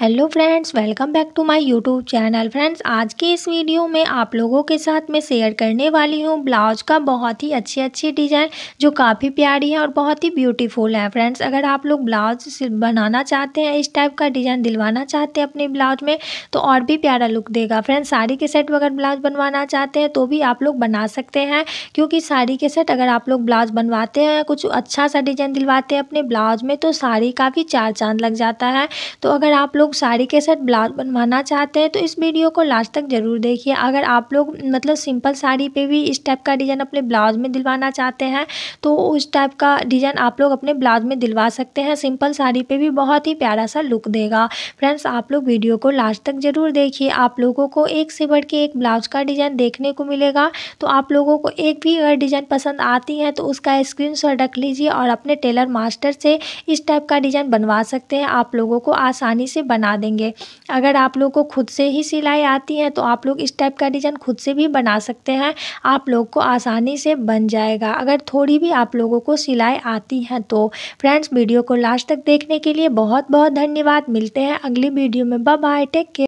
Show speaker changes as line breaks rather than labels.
hello friends welcome back to my YouTube channel friends आज के इस वीडियो में आप लोगों के साथ मैं शेयर करने वाली हूँ ब्लाउज का बहुत ही अच्छी अच्छी डिज़ाइन जो काफ़ी प्यारी है और बहुत ही ब्यूटीफुल है फ्रेंड्स अगर आप लोग ब्लाउज बनाना चाहते हैं इस टाइप का डिज़ाइन दिलवाना चाहते हैं अपने ब्लाउज में तो और भी प्यारा लुक देगा फ्रेंड्स साड़ी के सेट अगर ब्लाउज बनवाना चाहते हैं तो भी आप लोग बना सकते हैं क्योंकि साड़ी के सेट अगर आप लोग ब्लाउज बनवाते हैं कुछ अच्छा सा डिज़ाइन दिलवाते हैं अपने ब्लाउज में तो साड़ी का भी चार चांद लग जाता है तो अगर आप लोग लोग साड़ी के साथ ब्लाउज बनवाना चाहते हैं तो इस वीडियो को लास्ट तक ज़रूर देखिए अगर आप लोग मतलब सिंपल साड़ी पे भी इस टाइप का डिज़ाइन अपने ब्लाउज में दिलवाना चाहते हैं तो उस टाइप का डिज़ाइन आप लोग अपने ब्लाउज में दिलवा सकते हैं सिंपल साड़ी पर भी बहुत ही प्यारा सा लुक देगा फ्रेंड्स आप लोग वीडियो को लास्ट तक ज़रूर देखिए आप लोगों को एक से बढ़ के एक ब्लाउज का डिज़ाइन देखने को मिलेगा तो आप लोगों को एक भी अगर डिज़ाइन पसंद आती है तो उसका स्क्रीन रख लीजिए और अपने टेलर मास्टर से इस टाइप का डिज़ाइन बनवा सकते हैं आप लोगों को आसानी से बन बना देंगे अगर आप लोग को खुद से ही सिलाई आती है तो आप लोग इस टाइप का डिज़ाइन खुद से भी बना सकते हैं आप लोग को आसानी से बन जाएगा अगर थोड़ी भी आप लोगों को सिलाई आती है तो फ्रेंड्स वीडियो को लास्ट तक देखने के लिए बहुत बहुत धन्यवाद मिलते हैं अगली वीडियो में बाय टेक केयर